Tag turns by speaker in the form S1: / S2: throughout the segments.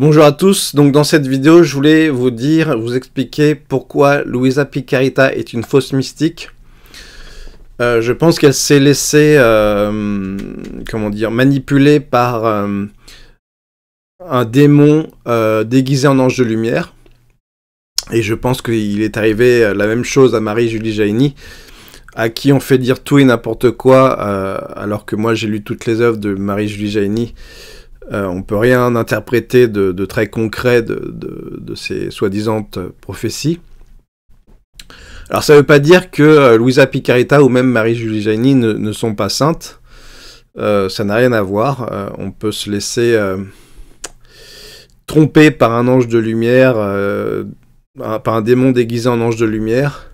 S1: Bonjour à tous, donc dans cette vidéo je voulais vous dire, vous expliquer pourquoi Louisa Picarita est une fausse mystique. Euh, je pense qu'elle s'est laissée, euh, comment dire, manipulée par euh, un démon déguisé en ange de lumière. Et je pense qu'il est arrivé la même chose à Marie-Julie Jaini, à qui on fait dire tout et n'importe quoi, alors que moi j'ai lu toutes les œuvres de Marie-Julie Jaini. On euh, on peut rien interpréter de, très concret de, ces soi-disant prophéties. Alors ça ne veut pas dire que euh, Louisa Picarita ou même Marie-Julie Jaini ne, sont pas saintes. Euh, ça n'a rien à voir. on peut se laisser tromper par un ange de lumière, par un démon déguisé en ange de lumière,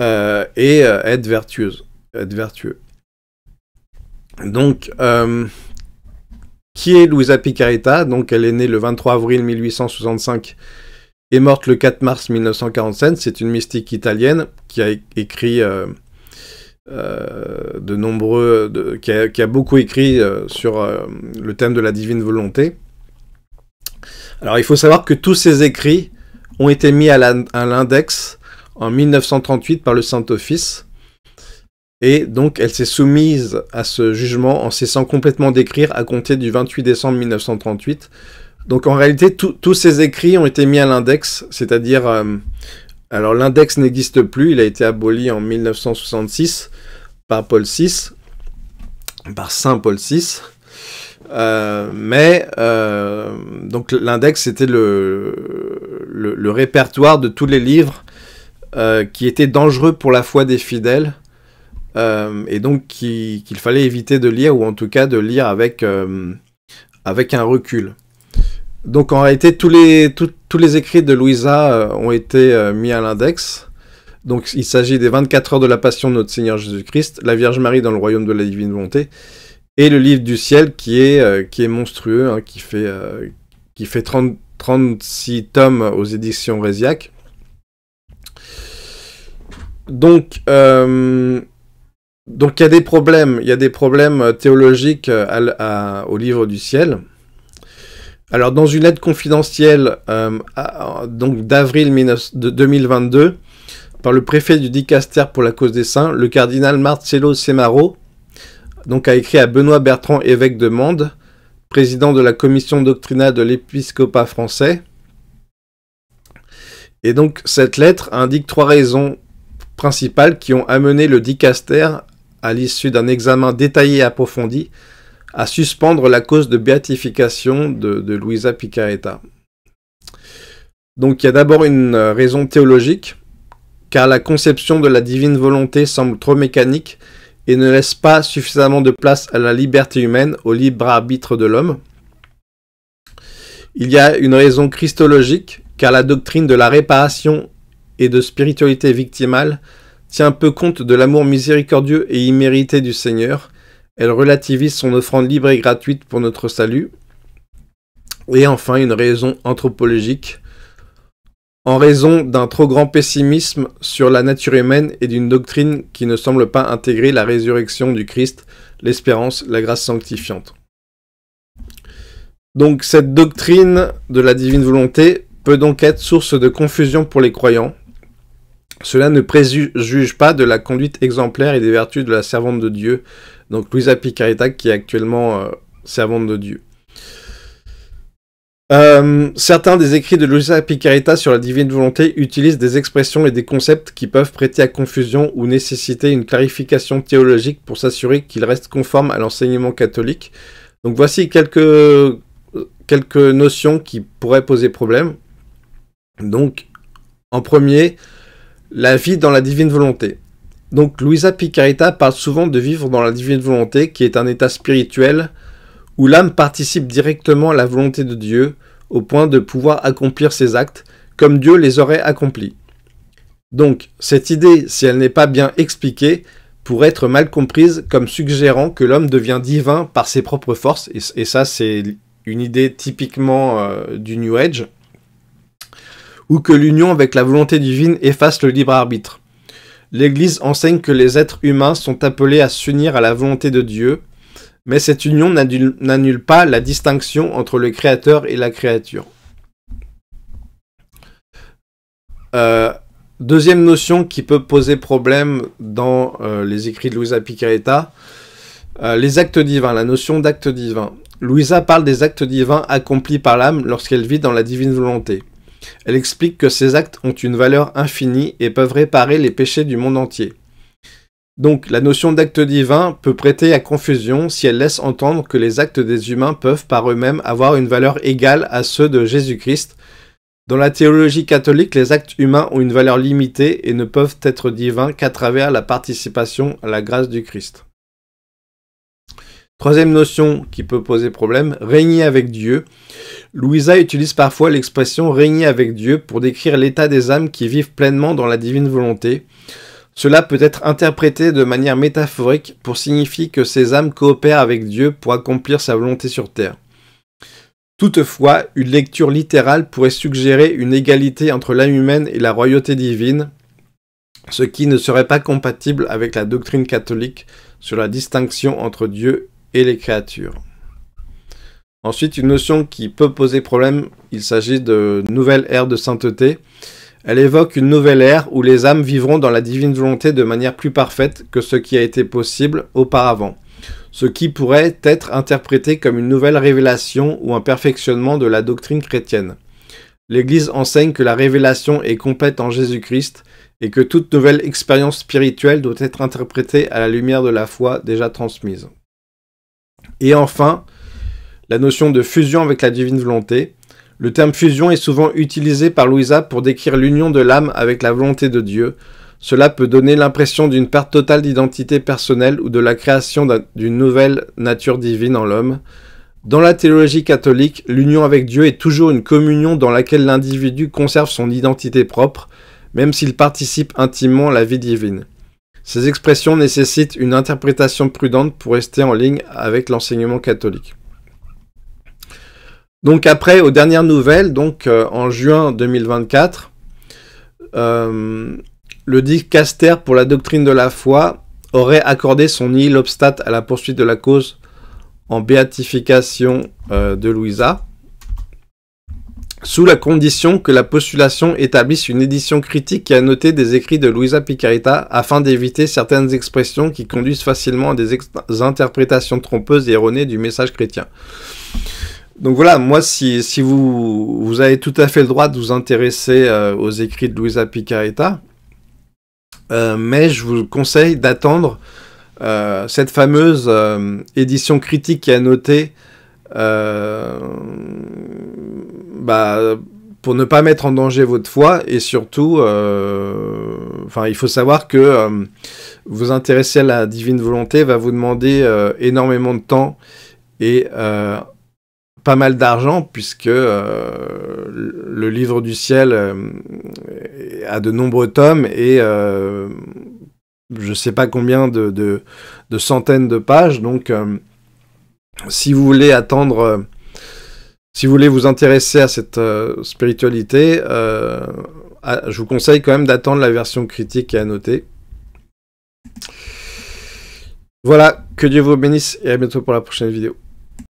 S1: et être vertueuse, être vertueux. Donc, qui est Luisa Picaretta Donc elle est née le 23 avril 1865 et morte le 4 mars 1947. C'est une mystique italienne qui a écrit euh, euh, de nombreux, qui, a, beaucoup écrit euh, sur le thème de la divine volonté. Alors il faut savoir que tous ces écrits ont été mis à l'index en 1938 par le Saint-Office et donc, elle s'est soumise à ce jugement en cessant complètement d'écrire à compter du 28 décembre 1938. Donc, en réalité, tous ces écrits ont été mis à l'index, c'est-à-dire, euh, alors l'index n'existe plus, il a été aboli en 1966 par Paul VI, par Saint Paul VI. Euh, mais euh, donc l'index c'était le, répertoire de tous les livres qui étaient dangereux pour la foi des fidèles euh, et donc qu'il fallait éviter de lire, ou en tout cas de lire avec, euh, avec un recul. Donc en réalité, tous les, tous les écrits de Louisa euh, ont été mis à l'index. Donc il s'agit des 24 heures de la Passion de notre Seigneur Jésus-Christ, la Vierge Marie dans le royaume de la divine bonté, et le livre du ciel qui est, qui est monstrueux, hein, qui fait, qui fait 30, 36 tomes aux éditions Résiac. Donc, donc il y a des problèmes, il y a des problèmes euh, théologiques euh, au livre du ciel. Alors dans une lettre confidentielle euh, donc d'avril 2022 par le préfet du Dicaster pour la cause des saints, le cardinal Marcello Semaro donc a écrit à Benoît Bertrand, évêque de Mende, président de la commission doctrinale de l'épiscopat français. Et donc cette lettre indique trois raisons principales qui ont amené le dicaster à l'issue d'un examen détaillé et approfondi, à suspendre la cause de béatification de, Louisa Luisa Picaretta. Donc il y a d'abord une euh, raison théologique, car la conception de la divine volonté semble trop mécanique et ne laisse pas suffisamment de place à la liberté humaine, au libre arbitre de l'homme. Il y a une raison christologique, car la doctrine de la réparation et de spiritualité victimale tient peu compte de l'amour miséricordieux et immérité du Seigneur. Elle relativise son offrande libre et gratuite pour notre salut. Et enfin, une raison anthropologique. En raison d'un trop grand pessimisme sur la nature humaine et d'une doctrine qui ne semble pas intégrer la résurrection du Christ, l'espérance, la grâce sanctifiante. Donc cette doctrine de la divine volonté peut donc être source de confusion pour les croyants, cela ne préjuge pas de la conduite exemplaire et des vertus de la servante de Dieu, donc Luisa Picarita, qui est actuellement euh, servante de Dieu. Euh, certains des écrits de Luisa Picarita sur la divine volonté utilisent des expressions et des concepts qui peuvent prêter à confusion ou nécessiter une clarification théologique pour s'assurer qu'ils restent conformes à l'enseignement catholique. Donc voici quelques, quelques notions qui pourraient poser problème. Donc, en premier, la vie dans la divine volonté. Donc Luisa Picarita parle souvent de vivre dans la divine volonté qui est un état spirituel où l'âme participe directement à la volonté de Dieu au point de pouvoir accomplir ses actes comme Dieu les aurait accomplis. Donc cette idée, si elle n'est pas bien expliquée, pourrait être mal comprise comme suggérant que l'homme devient divin par ses propres forces, et, ça c'est une idée typiquement euh, du New Age, ou que l'union avec la volonté divine efface le libre arbitre. L'Église enseigne que les êtres humains sont appelés à s'unir à la volonté de Dieu, mais cette union n'annule pas la distinction entre le Créateur et la créature. Euh, deuxième notion qui peut poser problème dans euh, les écrits de Louisa Picaretta, euh, les actes divins, la notion d'acte divin. Louisa parle des actes divins accomplis par l'âme lorsqu'elle vit dans la divine volonté. Elle explique que ces actes ont une valeur infinie et peuvent réparer les péchés du monde entier. Donc la notion d'acte divin peut prêter à confusion si elle laisse entendre que les actes des humains peuvent par eux-mêmes avoir une valeur égale à ceux de Jésus-Christ. Dans la théologie catholique, les actes humains ont une valeur limitée et ne peuvent être divins qu'à travers la participation à la grâce du Christ. Troisième notion qui peut poser problème, régner avec Dieu. Louisa utilise parfois l'expression régner avec Dieu pour décrire l'état des âmes qui vivent pleinement dans la divine volonté. Cela peut être interprété de manière métaphorique pour signifier que ces âmes coopèrent avec Dieu pour accomplir sa volonté sur terre. Toutefois, une lecture littérale pourrait suggérer une égalité entre l'âme humaine et la royauté divine, ce qui ne serait pas compatible avec la doctrine catholique sur la distinction entre Dieu et et les créatures. Ensuite, une notion qui peut poser problème, il s'agit de nouvelle ère de sainteté. Elle évoque une nouvelle ère où les âmes vivront dans la divine volonté de manière plus parfaite que ce qui a été possible auparavant, ce qui pourrait être interprété comme une nouvelle révélation ou un perfectionnement de la doctrine chrétienne. L'Église enseigne que la révélation est complète en Jésus-Christ et que toute nouvelle expérience spirituelle doit être interprétée à la lumière de la foi déjà transmise. Et enfin, la notion de fusion avec la divine volonté. Le terme fusion est souvent utilisé par Louisa pour décrire l'union de l'âme avec la volonté de Dieu. Cela peut donner l'impression d'une perte totale d'identité personnelle ou de la création d'une nouvelle nature divine en l'homme. Dans la théologie catholique, l'union avec Dieu est toujours une communion dans laquelle l'individu conserve son identité propre, même s'il participe intimement à la vie divine. Ces expressions nécessitent une interprétation prudente pour rester en ligne avec l'enseignement catholique. Donc après, aux dernières nouvelles, donc euh, en juin 2024, euh, le le dicaster pour la doctrine de la foi aurait accordé son île Obstate à la poursuite de la cause en béatification euh, de Louisa sous la condition que la postulation établisse une édition critique a annotée des écrits de Louisa Picarita afin d'éviter certaines expressions qui conduisent facilement à des interprétations trompeuses et erronées du message chrétien. Donc voilà, moi, si, vous, avez tout à fait le droit de vous intéresser euh, aux écrits de Louisa Picaretta, euh, mais je vous conseille d'attendre euh, cette fameuse édition critique qui noté annotée bah, pour ne pas mettre en danger votre foi et surtout, euh, enfin, il faut savoir que euh, vous intéresser à la divine volonté va vous demander euh, énormément de temps et pas mal d'argent puisque le livre du ciel a de nombreux tomes et euh, je sais pas combien de, de centaines de pages. Donc si vous voulez attendre si vous voulez vous intéresser à cette euh, spiritualité, euh, je vous conseille quand même d'attendre la version critique et noter. Voilà, que Dieu vous bénisse et à bientôt pour la prochaine vidéo.